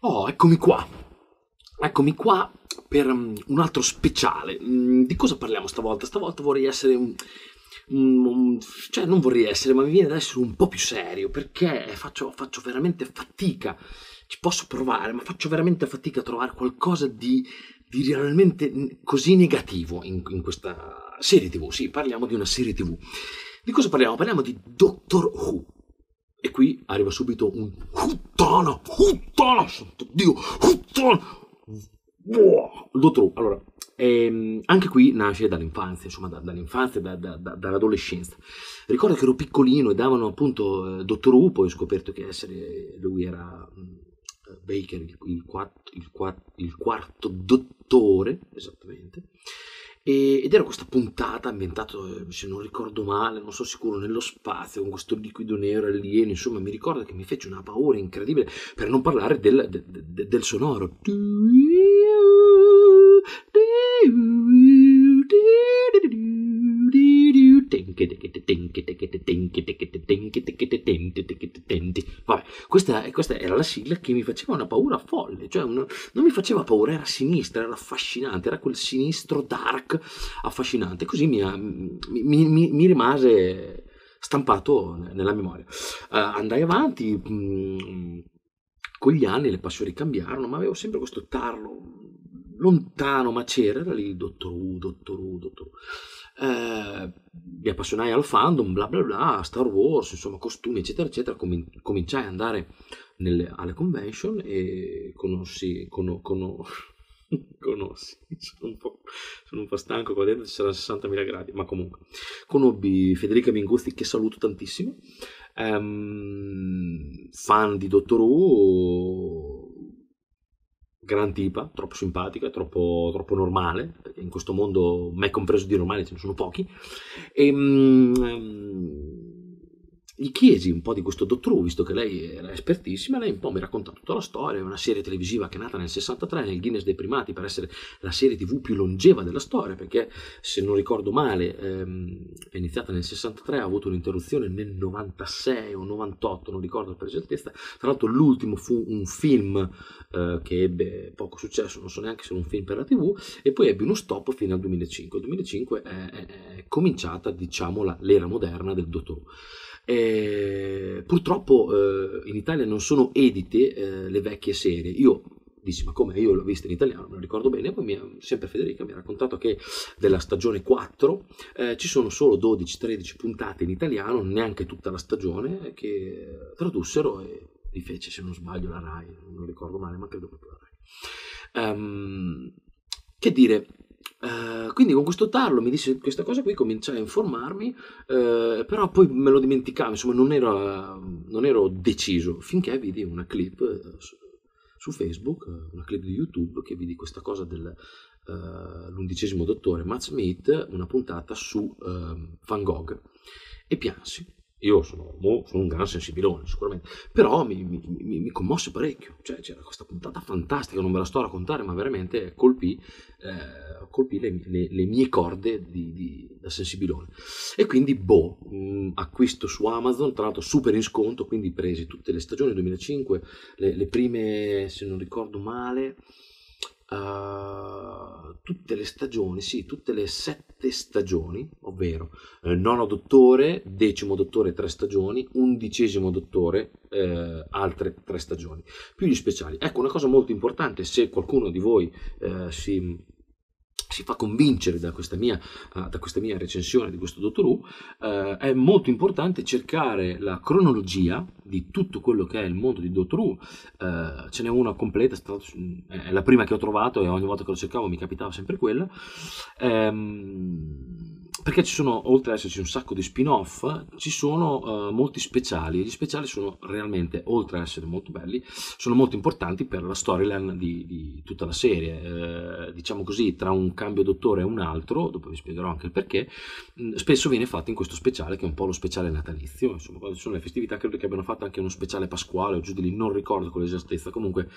Oh, eccomi qua. Eccomi qua per mm, un altro speciale. Mm, di cosa parliamo stavolta? Stavolta vorrei essere mm, un, cioè non vorrei essere, ma mi viene da essere un po' più serio perché faccio, faccio, veramente fatica. Ci posso provare, ma faccio veramente fatica a trovare qualcosa di, di realmente così negativo in, in, questa serie TV. Sì, parliamo di una serie TV. Di cosa parliamo? Parliamo di Doctor Who. E qui arriva subito un puttana, puttana, santo Dio, puttana. Dottor, allora, ehm, anche qui nasce dall'infanzia, insomma, da, dall'infanzia, da, da, dall'adolescenza. Ricordo che ero piccolino e davano appunto eh, Dottor U, poi ho scoperto che essere, lui era eh, Baker, il, il, quattro, il, quattro, il quarto dottore, esattamente ed era questa puntata ambientata, eh, se non ricordo male, non so sicuro, nello spazio, con questo liquido nero alieno, insomma mi ricordo che mi fece una paura incredibile, per non parlare del, del, del sonoro. Vabbè, questa, questa, era la sigla che mi faceva una paura folle, cioè una, non mi faceva paura, era sinistra, era affascinante, era quel sinistro dark affascinante, così mi, mi, mi, mi rimase stampato nella memoria. Uh, andai avanti, mh, con gli anni le passioni cambiarono, ma avevo sempre questo tarlo lontano, ma c'era, era lì il dottor U, dottor U, dottor U. Eh, mi appassionai al fandom, bla bla bla, Star Wars, insomma, costumi, eccetera, eccetera. Comin- cominciai ad andare nelle, alle convention e conossi, con- con- conossi, sono un, po', sono un po' stanco qua dentro, ci saranno 60.000 gradi, ma comunque, conobbi Federica Minguzzi, che saluto tantissimo, ehm, fan di Dottor U, gran tipa, troppo simpatica, troppo, troppo, normale, perché in questo mondo, me compreso di normale, ce ne sono pochi. E, um, ehm, gli chiesi un po' di questo dottor Dottru, visto che lei era espertissima, lei un po' mi racconta tutta la storia, è una serie televisiva che è nata nel 63 nel Guinness dei primati per essere la serie tv più longeva della storia, perché se non ricordo male ehm, è iniziata nel 63, ha avuto un'interruzione nel 96 o 98, non ricordo per esattezza, tra l'altro l'ultimo fu un film eh, che ebbe poco successo, non so neanche se era un film per la tv, e poi ebbe uno stop fino al 2005, il 2005 è, è, è cominciata diciamo la, l'era moderna del dottor Dottru. Eh, purtroppo eh, in Italia non sono edite eh, le vecchie serie. Io dici, ma come? Io l'ho vista in italiano, me lo ricordo bene. Poi mi, sempre Federica mi ha raccontato che della stagione 4 eh, ci sono solo 12-13 puntate in italiano, neanche tutta la stagione, che tradussero e rifece, se non sbaglio, la RAI, non ricordo male, ma credo proprio la RAI. Um, che dire, eh, quindi con questo tarlo mi disse questa cosa qui, cominciai a informarmi, uh, però poi me lo dimenticavo, insomma non ero, non ero deciso, finché vidi una clip eh, su, su, Facebook, una clip di YouTube, che vidi questa cosa dell'undicesimo dottore Matt Smith, una puntata su ehm, Van Gogh, e piansi io sono, sono un gran sensibilone, sicuramente, però mi, mi, mi, mi commosse parecchio. Cioè, c'era questa puntata fantastica, non ve la sto a raccontare, ma veramente colpì, eh, colpì le, le, le, mie corde di, di, da sensibilone. E quindi, boh, mh, mm, acquisto su Amazon, tra l'altro super in sconto, quindi presi tutte le stagioni 2005, le, le prime, se non ricordo male, uh, tutte le stagioni, sì, tutte le sette stagioni, ovvero eh, nono dottore, decimo dottore tre stagioni, undicesimo dottore eh, altre tre stagioni, più gli speciali. Ecco una cosa molto importante, se qualcuno di voi eh, si si fa convincere da questa, mia, eh, da questa mia, recensione di questo Dottor Who, eh, è molto importante cercare la cronologia di tutto quello che è il mondo di Dottor Who. Eh, ce n'è una completa, è la prima che ho trovato e ogni volta che lo cercavo mi capitava sempre quella. Eh, perché ci sono, oltre ad esserci un sacco di spin-off, ci sono uh, molti speciali e gli speciali sono realmente, oltre ad essere molto belli, sono molto importanti per la storyline di, di, tutta la serie. Eh, diciamo così, tra un cambio d'ottore e un altro, dopo vi spiegherò anche il perché, mh, mm, spesso viene fatto in questo speciale che è un po' lo speciale natalizio, insomma, quando ci sono le festività credo che abbiano fatto anche uno speciale pasquale o giù di lì, non ricordo con l'esattezza, comunque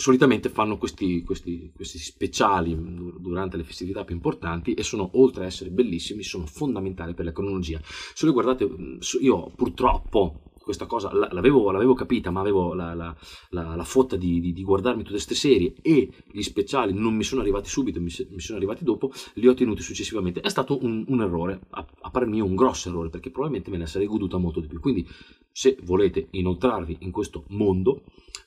solitamente fanno questi, questi, questi, speciali durante le festività più importanti e sono, oltre a essere bellissimi, sono fondamentali per la cronologia. Se li guardate, mm, io purtroppo questa cosa l'avevo, l'avevo capita, ma avevo la, la, la, la fotta di, di, di, guardarmi tutte queste serie e gli speciali non mi sono arrivati subito, mi, mi sono arrivati dopo, li ho tenuti successivamente. È stato un, un errore, a, a parer mio un grosso errore, perché probabilmente me ne sarei goduta molto di più. Quindi se volete inoltrarvi in questo mondo,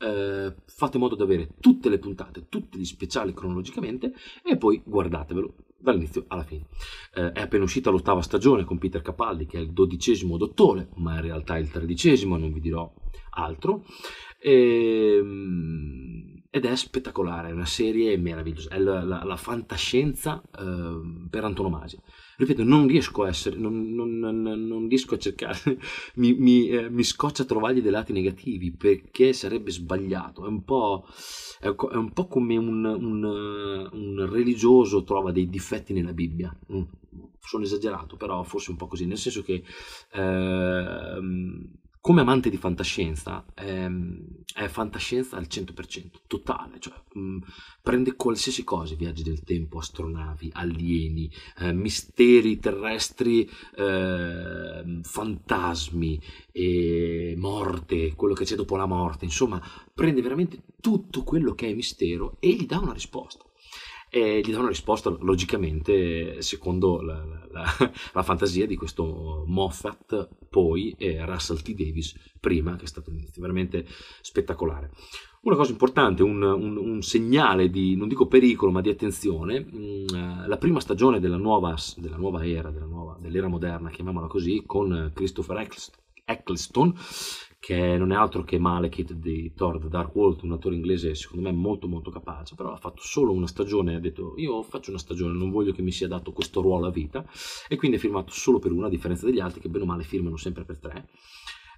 eh, fate in modo di avere tutte le puntate, tutti gli speciali cronologicamente e poi guardatevelo dall'inizio alla fine. Eh, è appena uscita l'ottava stagione con Peter Capaldi, che è il dodicesimo dottore, ma in realtà è il tredicesimo, non vi dirò altro. E, ehm, ed è spettacolare, è una serie meravigliosa, è la, la, la fantascienza eh, per antonomasia ripeto, non riesco a essere, non, non, non riesco a cercare, mi, mi, eh, mi, scoccia trovargli dei lati negativi perché sarebbe sbagliato, è un po', è un po come un, un, eh, un, religioso trova dei difetti nella Bibbia. Mm, sono esagerato, però forse un po' così, nel senso che... Eh, come amante di fantascienza, ehm, è fantascienza al 100%, totale, cioè mh, mm, prende qualsiasi cosa, viaggi del tempo, astronavi, alieni, eh, misteri terrestri, eh, fantasmi, eh, morte, quello che c'è dopo la morte, insomma, prende veramente tutto quello che è mistero e gli dà una risposta e gli dà una risposta logicamente secondo la, la, la fantasia di questo Moffat poi e Russell T. Davis prima, che è stato veramente spettacolare. Una cosa importante, un, un, un, segnale di, non dico pericolo, ma di attenzione, mm, la prima stagione della nuova, della nuova era, della nuova, dell'era moderna, chiamiamola così, con Christopher Eccleston, che non è altro che Malekith di Thor The Dark World, un attore inglese secondo me molto molto capace, però ha fatto solo una stagione, ha detto io faccio una stagione, non voglio che mi sia dato questo ruolo a vita, e quindi ha firmato solo per una, a differenza degli altri che bene o male firmano sempre per tre.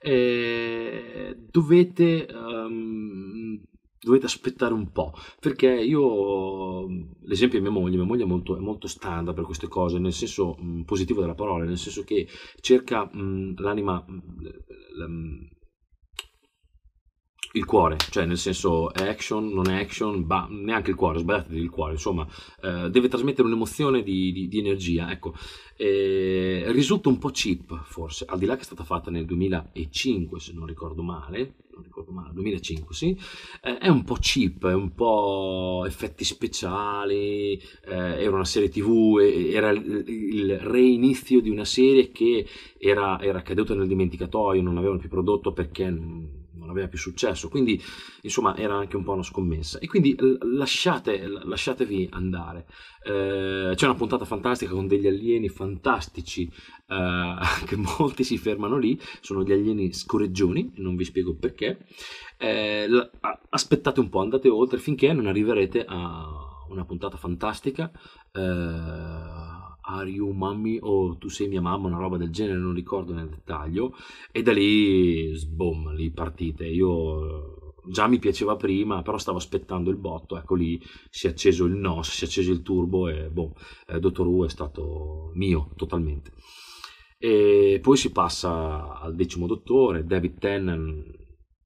E dovete... Um, dovete aspettare un po', perché io, l'esempio è mia moglie, mia moglie è molto, è molto standard per queste cose, nel senso mm, positivo della parola, nel senso che cerca mh, mm, l'anima, mh, mm, il cuore, cioè nel senso è action, non è action, ma neanche il cuore, sbagliate il cuore, insomma, eh, deve trasmettere un'emozione di, di, di energia, ecco, eh, risulta un po' cheap forse, al di là che è stata fatta nel 2005 se non ricordo male, non ricordo male, 2005 sì, eh, è un po' cheap, è un po' effetti speciali, eh, era una serie tv, era il, il reinizio di una serie che era, era caduta nel dimenticatoio, non avevano più prodotto perché mm, non aveva più successo, quindi insomma era anche un po' una scommessa. E quindi lasciate, lasciatevi andare. Eh, c'è una puntata fantastica con degli alieni fantastici, eh, che molti si fermano lì, sono gli alieni scoreggioni, non vi spiego perché. Eh, aspettate un po', andate oltre finché non arriverete a una puntata fantastica eh, Are You Mommy o Tu sei mia mamma, una roba del genere, non ricordo nel dettaglio, e da lì, boom, lì partite. Io eh, già mi piaceva prima, però stavo aspettando il botto, ecco lì si è acceso il NOS, si è acceso il turbo e boom, eh, Dottor Wu è stato mio totalmente. E poi si passa al decimo dottore, David Tennant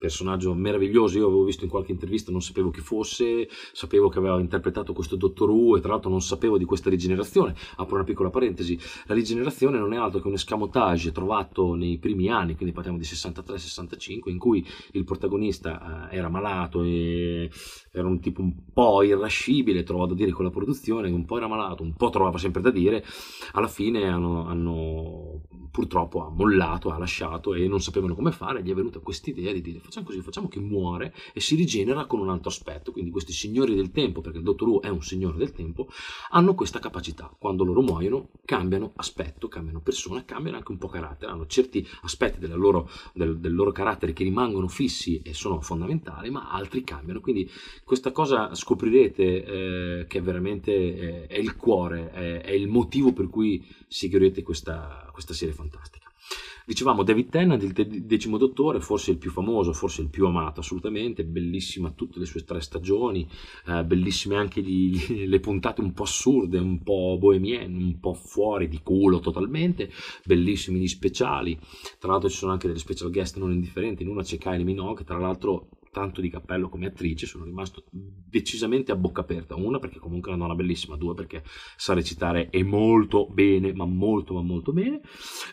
personaggio meraviglioso, io avevo visto in qualche intervista, non sapevo chi fosse, sapevo che aveva interpretato questo Dottor Wu e tra l'altro non sapevo di questa rigenerazione, apro una piccola parentesi, la rigenerazione non è altro che un escamotage trovato nei primi anni, quindi parliamo di 63-65, in cui il protagonista eh, era malato e era un tipo un po' irrascibile, trovo da dire con la produzione, un po' era malato, un po' trovava sempre da dire, alla fine hanno, hanno purtroppo ha mollato, ha lasciato e non sapevano come fare, gli è venuta questa idea di dire facciamo così, facciamo che muore e si rigenera con un altro aspetto. Quindi questi signori del tempo, perché il dottor Who è un signore del tempo, hanno questa capacità. Quando loro muoiono cambiano aspetto, cambiano persona, cambiano anche un po' carattere, hanno certi aspetti loro, del, del loro carattere che rimangono fissi e sono fondamentali, ma altri cambiano. Quindi questa cosa scoprirete eh, che veramente eh, è il cuore, è, è il motivo per cui seguirete questa, questa serie fantastica. Dicevamo David Tennant, il decimo dottore, forse il più famoso, forse il più amato assolutamente, bellissima tutte le sue tre stagioni, eh, bellissime anche gli, le puntate un po' assurde, un po' bohemienne, un po' fuori di culo totalmente, bellissimi gli speciali, tra l'altro ci sono anche delle special guest non indifferenti, in una c'è Kylie Minogue, tra l'altro tanto di cappello come attrice, sono rimasto decisamente a bocca aperta, una perché comunque è una donna bellissima, due perché sa recitare e molto bene, ma molto ma molto bene.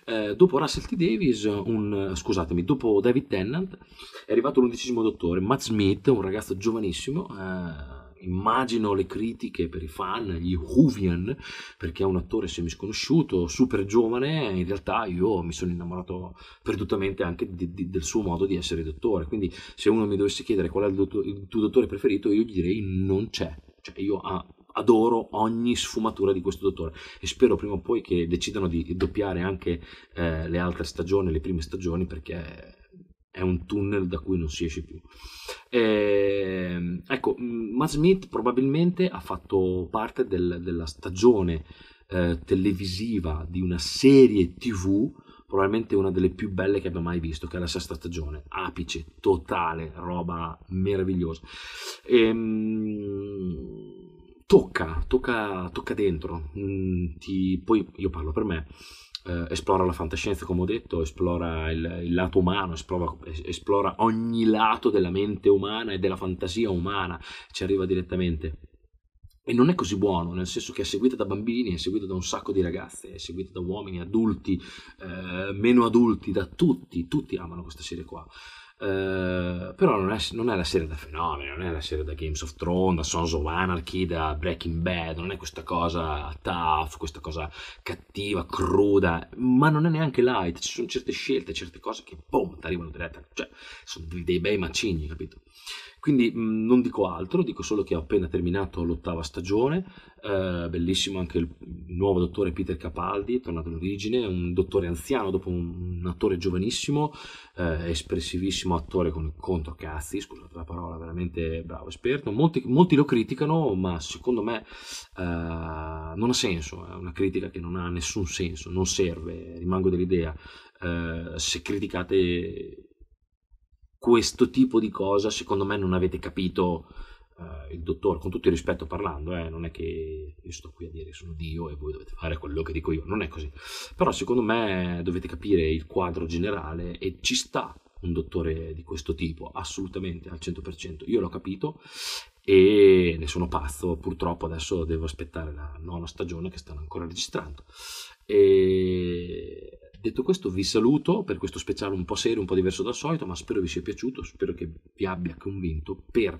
Eh, dopo Russell T. Davis, un, scusatemi, dopo David Tennant è arrivato l'undicesimo dottore, Matt Smith, un ragazzo giovanissimo, eh, immagino le critiche per i fan, gli Hoovian, perché è un attore semisconosciuto, super giovane, in realtà io mi sono innamorato perdutamente anche di, di, del suo modo di essere dottore, quindi se uno mi dovesse chiedere qual è il, dottor, il tuo dottore preferito, io gli direi non c'è, cioè io ah, adoro ogni sfumatura di questo dottore e spero prima o poi che decidano di doppiare anche eh, le altre stagioni, le prime stagioni, perché è un tunnel da cui non si esce più. Eh, ecco, mm, Matt Smith probabilmente ha fatto parte del, della stagione eh, televisiva di una serie TV, probabilmente una delle più belle che abbia mai visto, che è la sesta stagione, apice, totale, roba meravigliosa. Ehm, tocca, tocca, tocca dentro, mm, ti, poi io parlo per me eh, esplora la fantascienza, come ho detto, esplora il, il lato umano, esplora, esplora, ogni lato della mente umana e della fantasia umana, ci arriva direttamente. E non è così buono, nel senso che è seguita da bambini, è seguita da un sacco di ragazze, è seguita da uomini, adulti, eh, meno adulti, da tutti, tutti amano questa serie qua. Eh, però non è, non è, la serie da fenomeni, non è la serie da Games of Thrones, da Sons of Anarchy, da Breaking Bad, non è questa cosa tough, questa cosa cattiva, cruda, ma non è neanche light, ci sono certe scelte, certe cose che boom, ti arrivano dirette, cioè sono dei, dei bei macigni, capito? Quindi mh, mm, non dico altro, dico solo che ho appena terminato l'ottava stagione, eh, bellissimo anche il nuovo dottore Peter Capaldi, è tornato all'origine, un dottore anziano dopo un, un attore giovanissimo, eh, espressivissimo attore con cazzi, scusate la parola, veramente bravo, esperto. Molti, molti lo criticano, ma secondo me eh, non ha senso, è una critica che non ha nessun senso, non serve, rimango dell'idea. Eh, se criticate questo tipo di cosa, secondo me, non avete capito uh, il dottore, con tutto il rispetto parlando, eh, non è che io sto qui a dire sono Dio e voi dovete fare quello che dico io, non è così. Però secondo me dovete capire il quadro generale e ci sta un dottore di questo tipo, assolutamente al 100%. Io l'ho capito e ne sono pazzo, purtroppo adesso devo aspettare la nona stagione che stanno ancora registrando. E Detto questo vi saluto per questo speciale un po' serio, un po' diverso dal solito, ma spero vi sia piaciuto, spero che vi abbia convinto per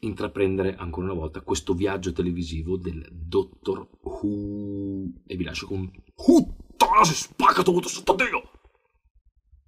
intraprendere ancora una volta questo viaggio televisivo del Dottor Who. E vi lascio con... Uh, spacca tutto sotto Dio!